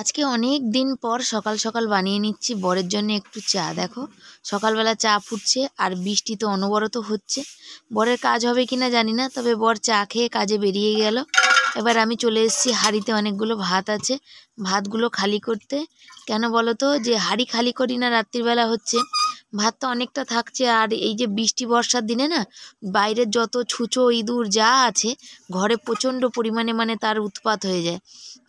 আজকে অনেক দিন পর সকাল সকাল বানিয়ে নিচ্ছি বরের জন্য একটু চা দেখো সকালবেলা চা ফুটছে আর বৃষ্টি তো অনবরত হচ্ছে বরের কাজ হবে কি না জানি না তবে বর চা খেয়ে কাজে বেরিয়ে গেল এবার আমি চলে এসেছি হাঁড়িতে অনেকগুলো ভাত আছে ভাতগুলো খালি করতে কেন বলো তো যে হাঁড়ি খালি করি না রাত্রিবেলা হচ্ছে ভাতটা অনেকটা থাকছে আর এই যে বৃষ্টি বর্ষার দিনে না বাইরের যত ছুঁচো ইঁদুর যা আছে ঘরে প্রচণ্ড পরিমাণে মানে তার উৎপাত হয়ে যায়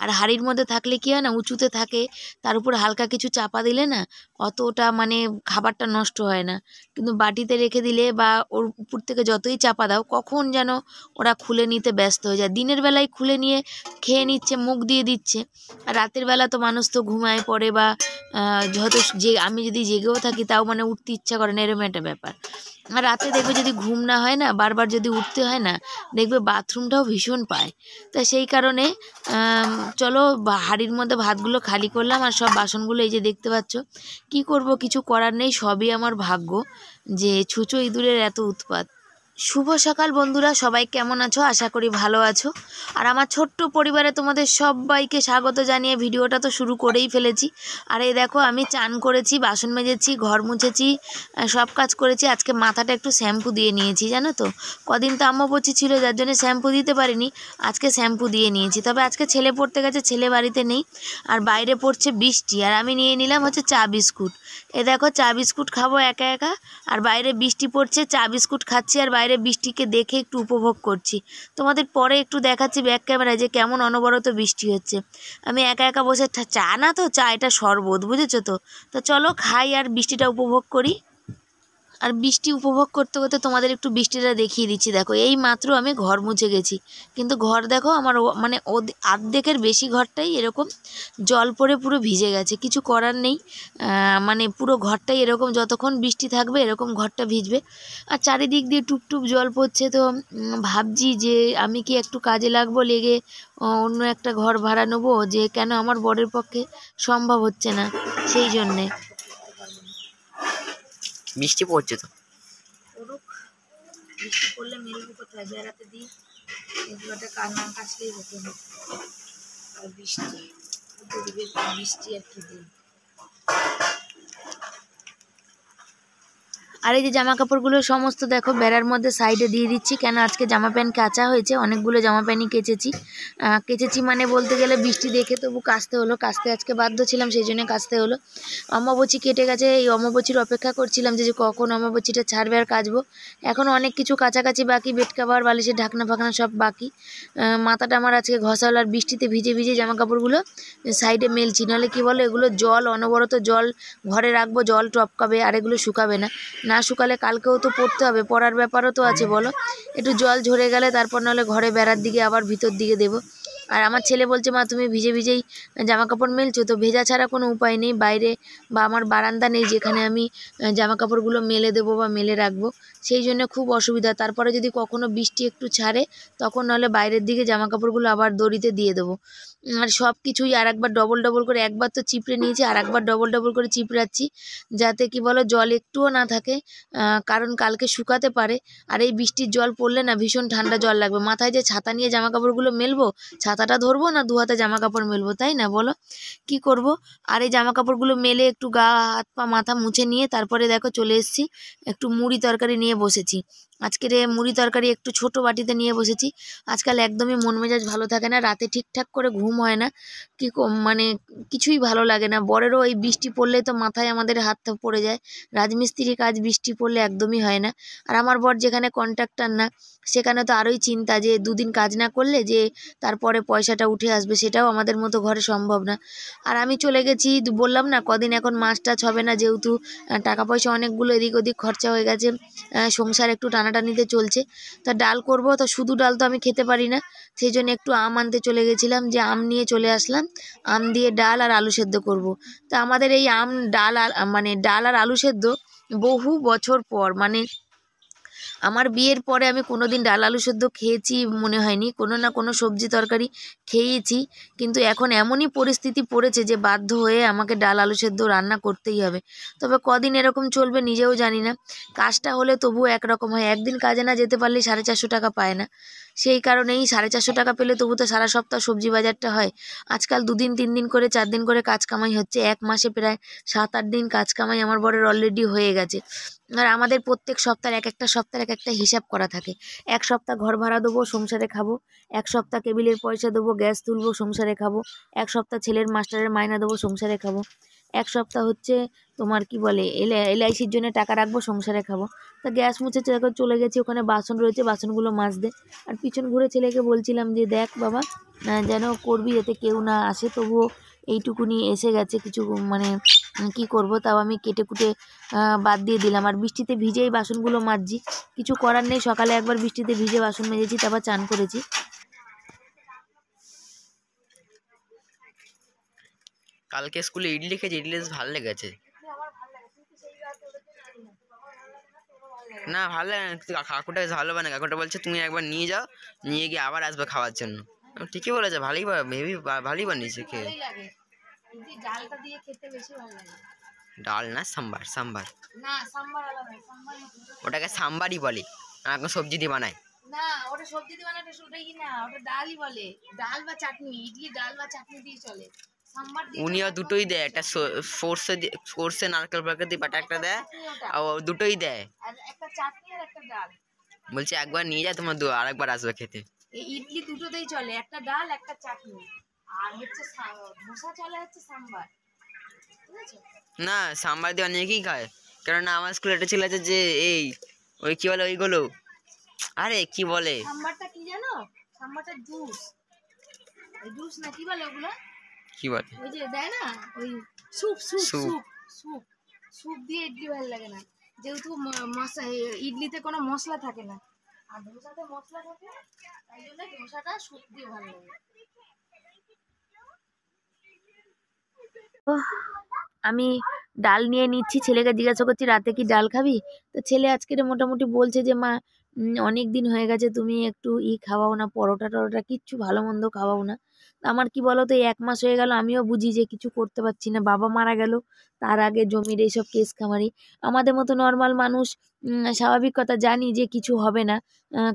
আর হাড়ির মধ্যে থাকলে কী হয় না উঁচুতে থাকে তার উপর হালকা কিছু চাপা দিলে না অতটা মানে খাবারটা নষ্ট হয় না কিন্তু বাটিতে রেখে দিলে বা ওর উপর থেকে যতই চাপা দাও কখন যেন ওরা খুলে নিতে ব্যস্ত হয়ে যায় দিনের বেলায় খুলে নিয়ে খেয়ে নিচ্ছে মুখ দিয়ে দিচ্ছে আর রাতের বেলা তো মানুষ তো ঘুমায় পড়ে বা যত যে আমি যদি জেগেও থাকি তাও মানে উঠতে ইচ্ছা করে না এরকম একটা ব্যাপার আর রাতে দেখবে যদি ঘুম না হয় না বারবার যদি উঠতে হয় না দেখবে বাথরুমটাও ভীষণ পায় তা সেই কারণে চলো হাড়ির মধ্যে ভাতগুলো খালি করলাম আর সব বাসনগুলো এই যে দেখতে পাচ্ছ কি করব কিছু করার নেই সবই আমার ভাগ্য যে ছুঁচো ইঁদুরের এত উৎপাত শুভ সকাল বন্ধুরা সবাই কেমন আছো আশা করি ভালো আছো আর আমার ছোট্ট পরিবারে তোমাদের সবাইকে স্বাগত জানিয়ে ভিডিওটা তো শুরু করেই ফেলেছি আর এই দেখো আমি চান করেছি বাসন মেজেছি ঘর মুছেছি সব কাজ করেছি আজকে মাথাটা একটু শ্যাম্পু দিয়ে নিয়েছি জানো তো কদিন তো আম্মা বছি ছিল যার জন্য শ্যাম্পু দিতে পারিনি আজকে শ্যাম্পু দিয়ে নিয়েছি তবে আজকে ছেলে পড়তে গেছে ছেলে বাড়িতে নেই আর বাইরে পড়ছে বৃষ্টি আর আমি নিয়ে নিলাম হচ্ছে চা বিস্কুট এ দেখো চা বিস্কুট খাবো একা একা আর বাইরে বৃষ্টি পড়ছে চা বিস্কুট খাচ্ছি আর বাইরে বাইরে বৃষ্টিকে দেখে একটু উপভোগ করছি তোমাদের পরে একটু দেখাচ্ছি ব্যাক ক্যামেরায় যে কেমন অনবরত বৃষ্টি হচ্ছে আমি একা একা বসে চা না তো চা এটা শরবত বুঝেছো তো তো চলো খাই আর বৃষ্টিটা উপভোগ করি আর বৃষ্টি উপভোগ করতে করতে তোমাদের একটু বৃষ্টিটা দেখিয়ে দিচ্ছি দেখো এই মাত্র আমি ঘর মুছে গেছি কিন্তু ঘর দেখো আমার মানে আর্ধেকের বেশি ঘরটাই এরকম জল পড়ে পুরো ভিজে গেছে কিছু করার নেই মানে পুরো ঘরটাই এরকম যতক্ষণ বৃষ্টি থাকবে এরকম ঘরটা ভিজবে আর চারিদিক দিয়ে টুপটুপ জল পড়ছে তো ভাবছি যে আমি কি একটু কাজে লাগবো লেগে অন্য একটা ঘর ভাড়া নেবো যে কেন আমার বরের পক্ষে সম্ভব হচ্ছে না সেই জন্যে বৃষ্টি পড়ছে তো বৃষ্টি পড়লে মেলবো কোথায় বেড়াতে দিই এগুলোটা কান্না কাছলেই হতে হবে আর বৃষ্টি বৃষ্টি আর কি দিই আর এই যে জামা কাপড়গুলো সমস্ত দেখো বেড়ার মধ্যে সাইডে দিয়ে দিচ্ছি কেন আজকে জামা প্যান্ট কাঁচা হয়েছে অনেকগুলো জামা প্যান্টই কেচেছি কেচেছি মানে বলতে গেলে বৃষ্টি দেখে তবু কাচতে হলো কাচতে আজকে বাধ্য ছিলাম সেই জন্য কাচতে হলো অমাবচি কেটে গেছে এই অমাবচীর অপেক্ষা করছিলাম যে কখন অমাবচিটা ছাড়বে আর কাচবো এখন অনেক কিছু কাছাকাছি বাকি বেড কাভার বালিশের ঢাকনা ফাকনা সব বাকি মাথাটা আমার আজকে ঘষা হলো আর বৃষ্টিতে ভিজে ভিজে জামা কাপড়গুলো সাইডে মেলছি নাহলে কী বলো এগুলো জল অনবরত জল ঘরে রাখবো জল টপকাবে আর এগুলো শুকাবে না না না শুকালে কালকেও তো পড়তে হবে পড়ার ব্যাপারও তো আছে বলো একটু জল ঝরে গেলে তারপর নাহলে ঘরে বেড়ার দিকে আবার ভিতর দিকে দেব আর আমার ছেলে বলছে মা তুমি ভিজে ভিজেই জামা কাপড় মেলছো তো ভেজা ছাড়া কোনো উপায় নেই বাইরে বা আমার বারান্দা নেই যেখানে আমি জামা কাপড়গুলো মেলে দেবো বা মেলে রাখবো সেই জন্য খুব অসুবিধা তারপরে যদি কখনো বৃষ্টি একটু ছাড়ে তখন নাহলে বাইরের দিকে জামা কাপড়গুলো আবার দড়িতে দিয়ে দেবো আর সব কিছুই আর একবার ডবল ডবল করে একবার তো চিপড়ে নিয়েছি আর একবার ডবল ডবল করে চিপড়াচ্ছি যাতে কি বলো জল একটুও না থাকে কারণ কালকে শুকাতে পারে আর এই বৃষ্টির জল পড়লে না ভীষণ ঠান্ডা জল লাগবে মাথায় যে ছাতা নিয়ে জামা কাপড়গুলো মেলবো ছাতাটা ধরবো না দু হাতে জামা কাপড় মেলবো তাই না বলো কি করব আর এই জামা কাপড়গুলো মেলে একটু গা হাত পা মাথা মুছে নিয়ে তারপরে দেখো চলে এসেছি একটু মুড়ি তরকারি নিয়ে বসেছি আজকের মুড়ি তরকারি একটু ছোট বাটিতে নিয়ে বসেছি আজকাল একদমই মন মেজাজ ভালো থাকে না রাতে ঠিকঠাক করে ঘুম হয় না কি মানে কিছুই ভালো লাগে না বরেরও এই বৃষ্টি পড়লে তো মাথায় আমাদের হাত পড়ে যায় রাজমিস্ত্রি কাজ বৃষ্টি পড়লে একদমই হয় না আর আমার বর যেখানে কন্ট্রাক্টার না সেখানে তো আরোই চিন্তা যে দুদিন কাজ না করলে যে তারপরে পয়সাটা উঠে আসবে সেটাও আমাদের মতো ঘরে সম্ভব না আর আমি চলে গেছি বললাম না কদিন এখন মাছ টাছ হবে না যেহেতু টাকা পয়সা অনেকগুলো এদিক ওদিক খরচা হয়ে গেছে সংসার একটু টানা নিতে চলছে তা ডাল করব তো শুধু ডাল তো আমি খেতে পারি না সেই জন্য একটু আম আনতে চলে গেছিলাম যে আম নিয়ে চলে আসলাম আম দিয়ে ডাল আর আলু সেদ্ধ করব। তা আমাদের এই আম ডাল আর মানে ডাল আর আলু সেদ্ধ বহু বছর পর মানে আমার বিয়ের পরে আমি কোনো দিন ডাল আলু সেদ্ধ খেয়েছি মনে হয়নি কোনো না কোনো সবজি তরকারি খেয়েছি কিন্তু এখন এমনই পরিস্থিতি পড়েছে যে বাধ্য হয়ে আমাকে ডাল আলু সেদ্ধ রান্না করতেই হবে তবে কদিন এরকম চলবে নিজেও জানি না কাজটা হলে তবু একরকম হয় একদিন কাজে না যেতে পারলে সাড়ে চারশো টাকা পায় না সেই কারণেই সাড়ে চারশো টাকা পেলে তবু তো সারা সপ্তাহ সবজি বাজারটা হয় আজকাল দুদিন তিন দিন করে চার দিন করে কাজ কামাই হচ্ছে এক মাসে প্রায় সাত আট দিন কাজ কামাই আমার বরের অলরেডি হয়ে গেছে আর আমাদের প্রত্যেক সপ্তাহের এক একটা সপ্তাহের এক একটা হিসাব করা থাকে এক সপ্তাহ ঘর ভাড়া দেবো সংসারে খাবো এক সপ্তাহ কেবিলের পয়সা দেবো গ্যাস তুলবো সংসারে খাবো এক সপ্তাহ ছেলের মাস্টারের মায়না দেবো সংসারে খাবো এক সপ্তাহ হচ্ছে তোমার কি বলে এলআইসির জন্য টাকা রাখবো সংসারে খাবো তা গ্যাস মুছে চলে গেছি ওখানে বাসন রয়েছে বাসনগুলো মাজতে আর পিছন ঘুরে ছেলেকে বলছিলাম যে দেখ বাবা যেন করবি এতে কেউ না আসে তবুও এইটুকুনি এসে গেছে কিছু মানে কি করব তাও আমি কেটে কুটে বাদ দিয়ে দিলাম আর বৃষ্টিতে ভিজেই বাসনগুলো মাজছি কিছু করার নেই সকালে একবার বৃষ্টিতে ভিজে বাসন মেজেছি তারপর চান করেছি কালকে স্কুলে ইডলি খেয়েছি ইডলি ভালো লেগেছে না ভালো লাগে না কাকুটা বেশ ভালো বানায় কাকুটা বলছে তুমি একবার নিয়ে যাও নিয়ে গিয়ে আবার আসবে খাওয়ার জন্য ঠিকই বলেছে ভালোই ভেবি ভালোই বানিয়েছে খেয়ে ডাল না সাম্বার সাম্বার ওটাকে সাম্বারই বলে এখন সবজি দিয়ে বানায় না ওটা সবজি দিয়ে বানায় শুধু না ওটা ডালই বলে ডাল বা চাটনি ইডলি ডাল বা চাটনি দিয়ে চলে উনিও দুটোই দেয় একটা ফোর্সে ফোর্সে নারকেল প্রকৃতি বাটা একটা দেয় আর দুটোই দেয় বলছি একবার নিয়ে যা তোমার আর একবার আসবে খেতে ইডলি দুটোতেই চলে একটা ডাল একটা চাটনি আর হচ্ছে ধোসা চলে হচ্ছে সাম্বার না সাম্বার দিয়ে অনেকেই খায় কেননা আমার স্কুলে একটা ছেলে আছে যে এই ওই কি বলে ওইগুলো আরে কি বলে সাম্বারটা কি জানো সাম্বারটা জুস জুস না কি বলে ওগুলো কি বলে ওই যে দেয় না ওই দিয়ে ইডলি ভালো লাগে না যেহেতু মশলা ইডলিতে কোনো মশলা থাকে না আর ধোসাতে মশলা থাকে তাই জন্য ধোসাটা দিয়ে ভালো লাগে আমি ডাল নিয়ে নিচ্ছি ছেলেকে জিজ্ঞাসা করছি রাতে কি ডাল খাবি তো ছেলে আজকে মোটামুটি বলছে যে মা অনেক দিন হয়ে গেছে তুমি একটু ই খাওয়াও না পরোটা টরোটা কিচ্ছু ভালো মন্দ খাওয়াও না আমার কি বলো তো এক মাস হয়ে গেল আমিও বুঝি যে কিছু করতে পারছি না বাবা মারা গেল তার আগে জমির এইসব কেস খামারি আমাদের মতো নর্মাল মানুষ স্বাভাবিক কথা জানি যে কিছু হবে না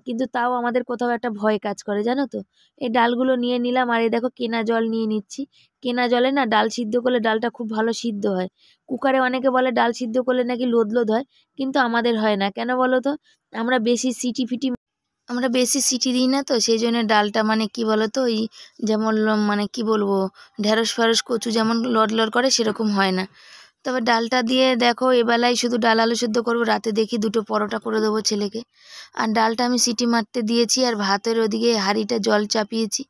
কিন্তু তাও আমাদের কোথাও একটা ভয় কাজ করে জানো তো এই ডালগুলো নিয়ে নিলাম আর এই দেখো কেনা জল নিয়ে নিচ্ছি কেনা জলে না ডাল সিদ্ধ করলে ডালটা খুব ভালো সিদ্ধ হয় কুকারে অনেকে বলে ডাল সিদ্ধ করলে নাকি লোদ লোদ হয় কিন্তু আমাদের হয় না কেন বলো তো আমরা বেশি সিটি ফিটি আমরা বেশি সিটি দিই না তো সেই জন্য ডালটা মানে কি বলো তো ওই যেমন মানে কি বলবো ঢ্যাঁড়স ফেরস কচু যেমন লড় লড় করে সেরকম হয় না তবে ডালটা দিয়ে দেখো এবেলায় শুধু ডাল আলু সেদ্ধ করবো রাতে দেখি দুটো পরোটা করে দেবো ছেলেকে আর ডালটা আমি সিটি মারতে দিয়েছি আর ভাতের ওদিকে হাঁড়িটা জল চাপিয়েছি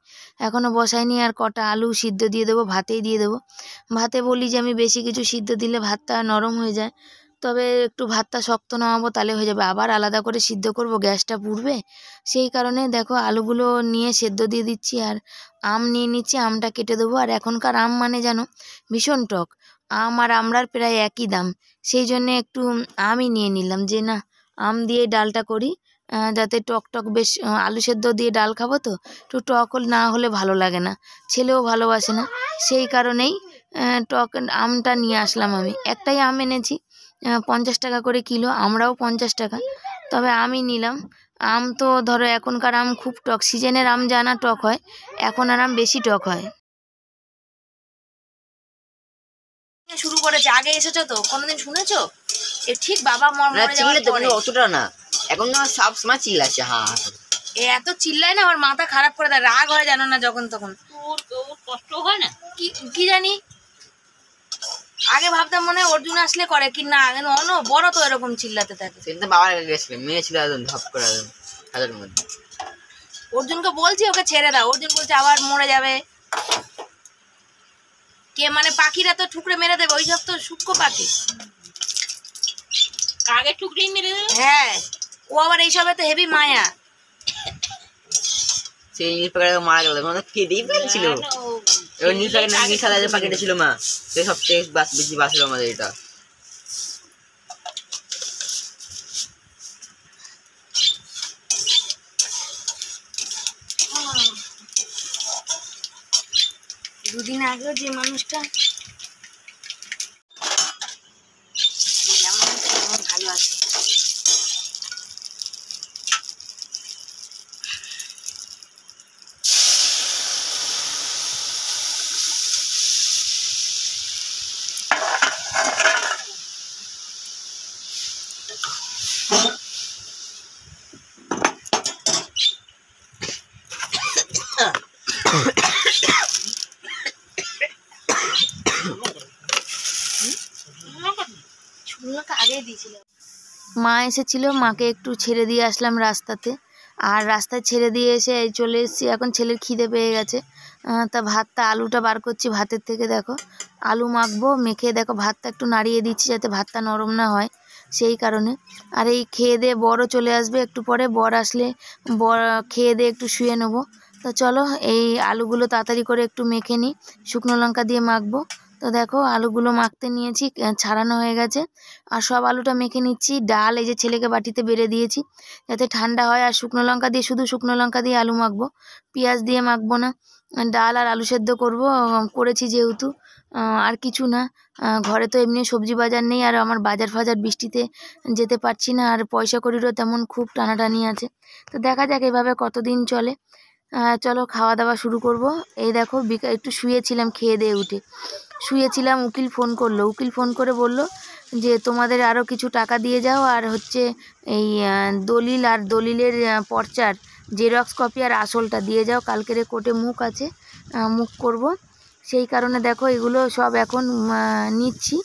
এখনও বসাইনি আর কটা আলু সিদ্ধ দিয়ে দেবো ভাতেই দিয়ে দেবো ভাতে বলি যে আমি বেশি কিছু সিদ্ধ দিলে ভাতটা নরম হয়ে যায় তবে একটু ভাতটা শক্ত নামাবো তাহলে হয়ে যাবে আবার আলাদা করে সিদ্ধ করব গ্যাসটা পুড়বে সেই কারণে দেখো আলুগুলো নিয়ে সেদ্ধ দিয়ে দিচ্ছি আর আম নিয়ে নিচ্ছি আমটা কেটে দেবো আর এখনকার আম মানে যেন ভীষণ টক আম আর আমরার প্রায় একই দাম সেই জন্যে একটু আমই নিয়ে নিলাম যে না আম দিয়ে ডালটা করি যাতে টক টক বেশ আলু সেদ্ধ দিয়ে ডাল খাবো তো একটু টক না হলে ভালো লাগে না ছেলেও ভালোবাসে না সেই কারণেই টক আমটা নিয়ে আসলাম আমি একটাই আম এনেছি পঞ্চাশ টাকা করে কিলো আমরাও পঞ্চাশ টাকা তবে আমি নিলাম আম তো ধরো এখনকার আম খুব টক সিজনের আম জানা টক হয় এখন আর আম বেশি টক হয় শুরু করেছে আগে এসেছো তো কোনোদিন শুনেছো এ ঠিক বাবা মর মরে যাওয়ার পরে অতটা না এখন না সব সময় চিল্লাছে হ্যাঁ এ এত চিল্লায় না আমার মাথা খারাপ করে দেয় রাগ হয় জানো না যখন তখন কষ্ট হয় না কি কি জানি আগে ভাবতাম মনে অর্জুন আসলে করে কি না কেন অন বড় তো এরকম চিল্লাতে থাকে সেদিন বাবার আগে গেছিল মেয়ে ছিল একদম ধপ করে একদম হাজার মধ্যে অর্জুনকে বলছি ওকে ছেড়ে দাও অর্জুন বলছে আবার মরে যাবে কে মানে পাখিরা তো ঠুকরে মেরে দেবে ওই সব তো সূক্ষ্ম পাখি কাকে ঠুকরেই মেরে দেবে হ্যাঁ ও আবার এইসবে তো হেভি মায়া সেই জিনিস মারা গেল মানে কি ফেদেই ফেলছিল এবার নীল প্যাকেট নীল যে পাখিটা ছিল মা সেই সব টেস্ট বাস বেশি বাসলো আমাদের এটা দুদিন আগেও যে মানুষটা এসেছিল মাকে একটু ছেড়ে দিয়ে আসলাম রাস্তাতে আর রাস্তায় ছেড়ে দিয়ে এসে চলে এসেছি এখন ছেলের খিদে পেয়ে গেছে তা ভাতটা আলুটা বার করছি ভাতের থেকে দেখো আলু মাখবো মেখে দেখো ভাতটা একটু নাড়িয়ে দিচ্ছি যাতে ভাতটা নরম না হয় সেই কারণে আর এই খেয়ে দিয়ে বড়ও চলে আসবে একটু পরে বর আসলে বর খেয়ে দিয়ে একটু শুয়ে নেবো তো চলো এই আলুগুলো তাড়াতাড়ি করে একটু মেখে নিই শুকনো লঙ্কা দিয়ে মাখবো তো দেখো আলুগুলো মাখতে নিয়েছি ছাড়ানো হয়ে গেছে আর সব আলুটা মেখে নিচ্ছি ডাল এই যে ছেলেকে বাটিতে বেড়ে দিয়েছি যাতে ঠান্ডা হয় আর শুকনো লঙ্কা দিয়ে শুধু শুকনো লঙ্কা দিয়ে আলু মাখবো পেঁয়াজ দিয়ে মাখবো না ডাল আর আলু সেদ্ধ করবো করেছি যেহেতু আর কিছু না ঘরে তো এমনি সবজি বাজার নেই আর আমার বাজার ফাজার বৃষ্টিতে যেতে পারছি না আর পয়সা করিরও তেমন খুব টানাটানি আছে তো দেখা যাক এভাবে কতদিন চলে চলো খাওয়া দাওয়া শুরু করব এই দেখো বিকা একটু শুয়েছিলাম খেয়ে দিয়ে উঠে শুয়েছিলাম উকিল ফোন করলো উকিল ফোন করে বলল যে তোমাদের আরও কিছু টাকা দিয়ে যাও আর হচ্ছে এই দলিল আর দলিলের পর্চার জেরক্স কপি আর আসলটা দিয়ে যাও কালকের কোর্টে মুখ আছে মুখ করব সেই কারণে দেখো এগুলো সব এখন নিচ্ছি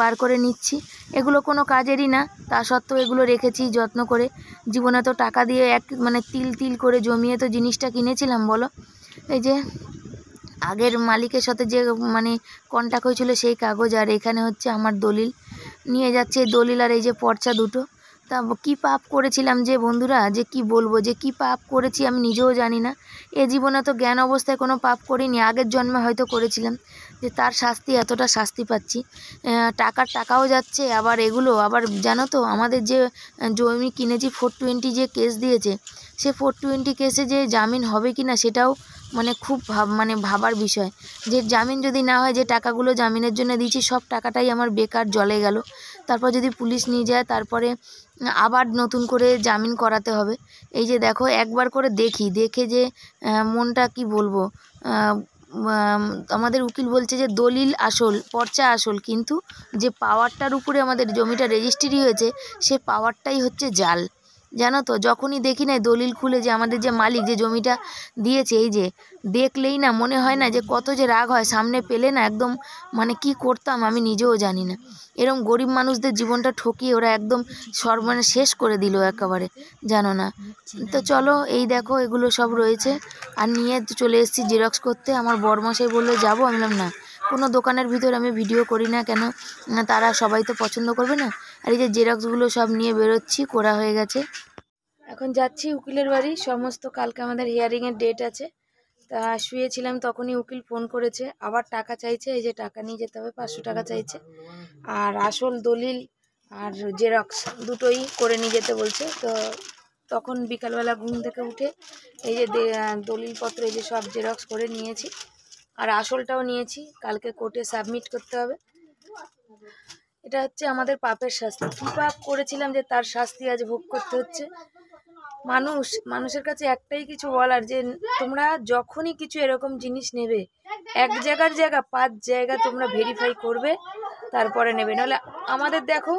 বার করে নিচ্ছি এগুলো কোনো কাজেরই না তা সত্ত্বেও এগুলো রেখেছি যত্ন করে জীবনে তো টাকা দিয়ে এক মানে তিল তিল করে জমিয়ে তো জিনিসটা কিনেছিলাম বলো এই যে আগের মালিকের সাথে যে মানে কন্ট্যাক্ট হয়েছিল সেই কাগজ আর এখানে হচ্ছে আমার দলিল নিয়ে যাচ্ছে দলিল আর এই যে পর্চা দুটো তা কী পাপ করেছিলাম যে বন্ধুরা যে কি বলবো যে কি পাপ করেছি আমি নিজেও জানি না এ জীবনে তো জ্ঞান অবস্থায় কোনো পাপ করিনি আগের জন্মে হয়তো করেছিলাম যে তার শাস্তি এতটা শাস্তি পাচ্ছি টাকার টাকাও যাচ্ছে আবার এগুলো আবার জানো তো আমাদের যে জমি কিনেছি ফোর টোয়েন্টি যে কেস দিয়েছে সে ফোর টোয়েন্টি কেসে যে জামিন হবে কি না সেটাও মানে খুব ভাব মানে ভাবার বিষয় যে জামিন যদি না হয় যে টাকাগুলো জামিনের জন্য দিয়েছি সব টাকাটাই আমার বেকার জলে গেল তারপর যদি পুলিশ নিয়ে যায় তারপরে আবার নতুন করে জামিন করাতে হবে এই যে দেখো একবার করে দেখি দেখে যে মনটা কি বলবো আমাদের উকিল বলছে যে দলিল আসল পর্চা আসল কিন্তু যে পাওয়ারটার উপরে আমাদের জমিটা রেজিস্ট্রি হয়েছে সে পাওয়ারটাই হচ্ছে জাল জানো তো যখনই দেখি না দলিল খুলে যে আমাদের যে মালিক যে জমিটা দিয়েছে এই যে দেখলেই না মনে হয় না যে কত যে রাগ হয় সামনে পেলে না একদম মানে কি করতাম আমি নিজেও জানি না এরম গরিব মানুষদের জীবনটা ঠকিয়ে ওরা একদম সর্বনে শেষ করে দিল একেবারে জানো না তো চলো এই দেখো এগুলো সব রয়েছে আর নিয়ে চলে এসেছি জেরক্স করতে আমার বরমাসাই বললো যাবো আমি বললাম না কোনো দোকানের ভিতর আমি ভিডিও করি না কেন তারা সবাই তো পছন্দ করবে না আর এই যে জেরক্সগুলো সব নিয়ে বেরোচ্ছি করা হয়ে গেছে এখন যাচ্ছি উকিলের বাড়ি সমস্ত কালকে আমাদের হিয়ারিংয়ের ডেট আছে তা শুয়েছিলাম তখনই উকিল ফোন করেছে আবার টাকা চাইছে এই যে টাকা নিয়ে যেতে হবে পাঁচশো টাকা চাইছে আর আসল দলিল আর জেরক্স দুটোই করে নিয়ে যেতে বলছে তো তখন বিকালবেলা ঘুম থেকে উঠে এই যে দলিলপত্র এই যে সব জেরক্স করে নিয়েছি আর আসলটাও নিয়েছি কালকে কোর্টে সাবমিট করতে হবে এটা হচ্ছে আমাদের পাপের শাস্তি কী পাপ করেছিলাম যে তার শাস্তি আজ ভোগ করতে হচ্ছে মানুষ মানুষের কাছে একটাই কিছু বলার যে তোমরা যখনই কিছু এরকম জিনিস নেবে এক জায়গার জায়গা পাঁচ জায়গা তোমরা ভেরিফাই করবে তারপরে নেবে নাহলে আমাদের দেখো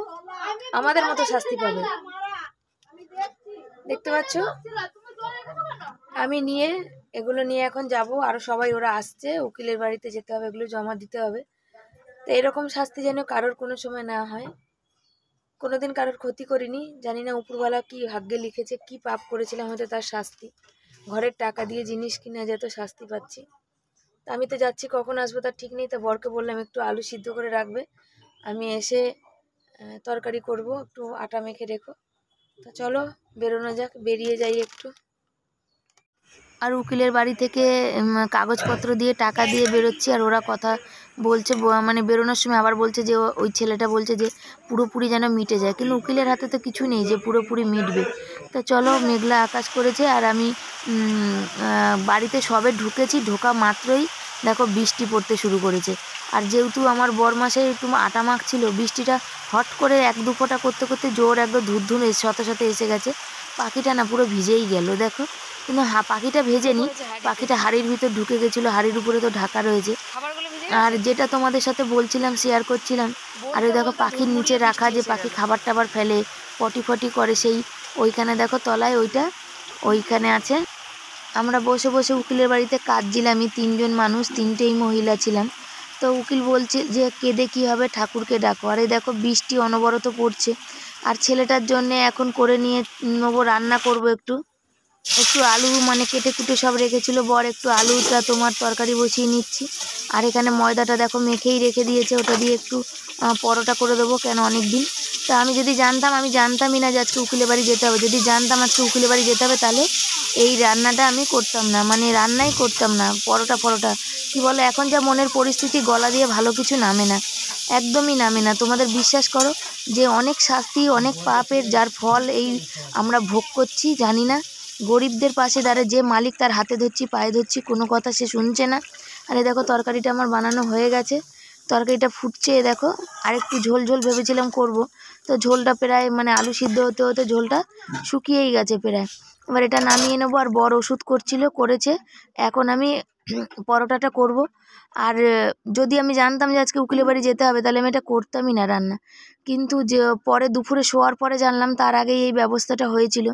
আমাদের মতো শাস্তি পাবে দেখতে পাচ্ছ আমি নিয়ে এগুলো নিয়ে এখন যাব আরও সবাই ওরা আসছে উকিলের বাড়িতে যেতে হবে এগুলো জমা দিতে হবে তো এরকম শাস্তি যেন কারোর কোনো সময় না হয় কোনো দিন কারোর ক্ষতি করিনি জানি না উপরওয়ালা কি ভাগ্যে লিখেছে কি পাপ করেছিলাম হয়তো তার শাস্তি ঘরের টাকা দিয়ে জিনিস কিনা যেত শাস্তি পাচ্ছি তো আমি তো যাচ্ছি কখন আসবো তার ঠিক নেই তো বরকে বললাম একটু আলু সিদ্ধ করে রাখবে আমি এসে তরকারি করব একটু আটা মেখে রেখো তো চলো বেরোনো যাক বেরিয়ে যাই একটু আর উকিলের বাড়ি থেকে কাগজপত্র দিয়ে টাকা দিয়ে বেরোচ্ছি আর ওরা কথা বলছে মানে বেরোনোর সময় আবার বলছে যে ওই ছেলেটা বলছে যে পুরোপুরি যেন মিটে যায় কিন্তু উকিলের হাতে তো কিছু নেই যে পুরোপুরি মিটবে তো চলো মেঘলা আকাশ করেছে আর আমি বাড়িতে সবে ঢুকেছি ঢোকা মাত্রই দেখো বৃষ্টি পড়তে শুরু করেছে আর যেহেতু আমার বর মাসে একটু আটা মাখছিল বৃষ্টিটা হট করে এক দু ফোঁটা করতে করতে জোর একদম ধুর এসে সাথে সাথে এসে গেছে পাখিটা না পুরো ভিজেই গেল দেখো কিন্তু পাখিটা ভেজেনি পাখিটা হাড়ির ভিতর ঢুকে গেছিলো হাড়ির উপরে তো ঢাকা রয়েছে আর যেটা তোমাদের সাথে বলছিলাম শেয়ার করছিলাম আর দেখো পাখির নিচে রাখা যে পাখি খাবার টাবার ফেলে পটি ফটি করে সেই ওইখানে দেখো তলায় ওইটা ওইখানে আছে আমরা বসে বসে উকিলের বাড়িতে কাঁদছিলাম আমি তিনজন মানুষ তিনটেই মহিলা ছিলাম তো উকিল বলছে যে কেঁদে কী হবে ঠাকুরকে ডাকো আর এই দেখো বৃষ্টি অনবরত পড়ছে আর ছেলেটার জন্যে এখন করে নিয়ে নেবো রান্না করব একটু একটু আলু মানে কেটে কুটে সব রেখেছিল বর একটু আলুটা তোমার তরকারি বসিয়ে নিচ্ছি আর এখানে ময়দাটা দেখো মেখেই রেখে দিয়েছে ওটা দিয়ে একটু পরোটা করে দেবো কেন অনেক দিন তা আমি যদি জানতাম আমি জানতামই না যে আজকে উকিলে বাড়ি যেতে হবে যদি জানতাম আজকে উকিলে বাড়ি যেতে হবে তাহলে এই রান্নাটা আমি করতাম না মানে রান্নাই করতাম না পরোটা পরোটা কি বলো এখন যা মনের পরিস্থিতি গলা দিয়ে ভালো কিছু নামে না একদমই নামে না তোমাদের বিশ্বাস করো যে অনেক শাস্তি অনেক পাপের যার ফল এই আমরা ভোগ করছি জানি না গরিবদের পাশে দাঁড়ায় যে মালিক তার হাতে ধরছি পায়ে ধরছি কোনো কথা সে শুনছে না আর দেখো তরকারিটা আমার বানানো হয়ে গেছে তরকারিটা ফুটছে দেখো আরেকটু ঝোল ঝোল ভেবেছিলাম করব তো ঝোলটা প্রায় মানে আলু সিদ্ধ হতে হতে ঝোলটা শুকিয়েই গেছে প্রায় এবার এটা নামিয়ে নেবো আর বড় ওষুধ করছিল করেছে এখন আমি পরোটাটা করব আর যদি আমি জানতাম যে আজকে উকিলে বাড়ি যেতে হবে তাহলে আমি এটা করতামই না রান্না কিন্তু যে পরে দুপুরে শোয়ার পরে জানলাম তার আগেই এই ব্যবস্থাটা হয়েছিল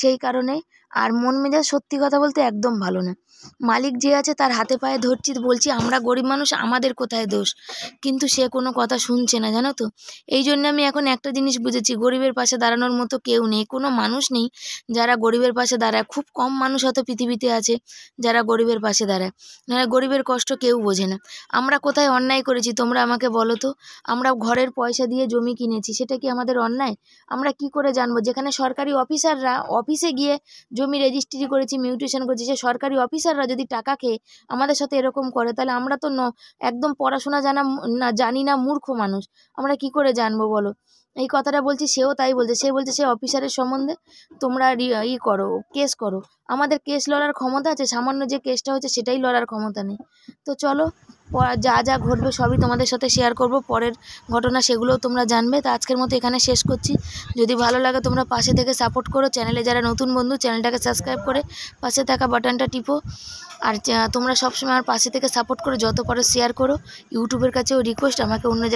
সেই কারণে আর মন মেজাজ সত্যি কথা বলতে একদম ভালো না মালিক যে আছে তার হাতে পায়ে ধরছি বলছি আমরা গরিব মানুষ আমাদের কোথায় দোষ কিন্তু সে কোনো কথা শুনছে না জানো তো এই জন্য আমি এখন একটা জিনিস বুঝেছি গরিবের পাশে দাঁড়ানোর মতো কেউ নেই কোনো মানুষ নেই যারা গরিবের পাশে দাঁড়ায় খুব কম মানুষ হয়তো পৃথিবীতে আছে যারা গরিবের পাশে দাঁড়ায় না গরিবের কষ্ট কেউ বোঝে না আমরা কোথায় অন্যায় করেছি তোমরা আমাকে বলো তো আমরা ঘরের পয়সা দিয়ে জমি কিনেছি সেটা কি আমাদের অন্যায় আমরা কি করে জানবো যেখানে সরকারি অফিসাররা অফিসে গিয়ে জমি রেজিস্ট্রি করেছি মিউটেশন করেছি সে সরকারি অফিস অফিসাররা যদি টাকা খেয়ে আমাদের সাথে এরকম করে তাহলে আমরা তো একদম পড়াশোনা জানা না জানি না মূর্খ মানুষ আমরা কি করে জানবো বলো এই কথাটা বলছি সেও তাই বলছে সে বলছে সে অফিসারের সম্বন্ধে তোমরা ই করো কেস করো আমাদের কেস লড়ার ক্ষমতা আছে সামান্য যে কেসটা হচ্ছে সেটাই লড়ার ক্ষমতা নেই তো চলো যা যা ঘটবে সবই তোমাদের সাথে শেয়ার করব পরের ঘটনা সেগুলোও তোমরা জানবে তো আজকের মতো এখানে শেষ করছি যদি ভালো লাগে তোমরা পাশে থেকে সাপোর্ট করো চ্যানেলে যারা নতুন বন্ধু চ্যানেলটাকে সাবস্ক্রাইব করে পাশে থাকা বাটনটা টিপো আর তোমরা সবসময় আমার পাশে থেকে সাপোর্ট করো যত পারো শেয়ার করো ইউটিউবের কাছেও রিকোয়েস্ট আমাকে অন্য জায়গায়